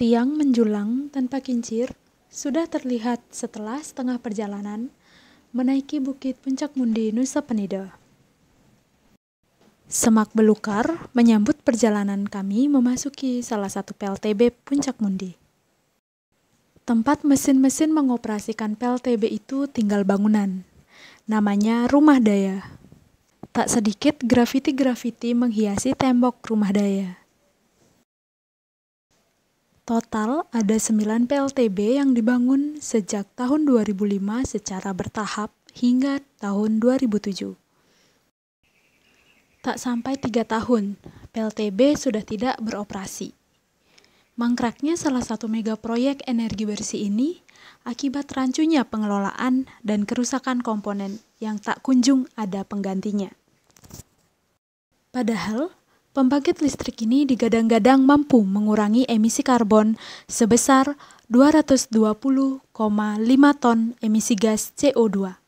Tiang menjulang tanpa kincir sudah terlihat setelah setengah perjalanan menaiki bukit puncak Mundi Nusa Penida. Semak belukar menyambut perjalanan kami memasuki salah satu PLTB Puncak Mundi. Tempat mesin-mesin mengoperasikan PLTB itu tinggal bangunan. Namanya Rumah Daya. Tak sedikit grafiti-grafiti menghiasi tembok Rumah Daya. Total ada 9 PLTB yang dibangun sejak tahun 2005 secara bertahap hingga tahun 2007. Tak sampai 3 tahun, PLTB sudah tidak beroperasi. Mangkraknya salah satu mega proyek energi bersih ini akibat rancunya pengelolaan dan kerusakan komponen yang tak kunjung ada penggantinya. Padahal, Pembangkit listrik ini digadang-gadang mampu mengurangi emisi karbon sebesar 220,5 ton emisi gas CO2.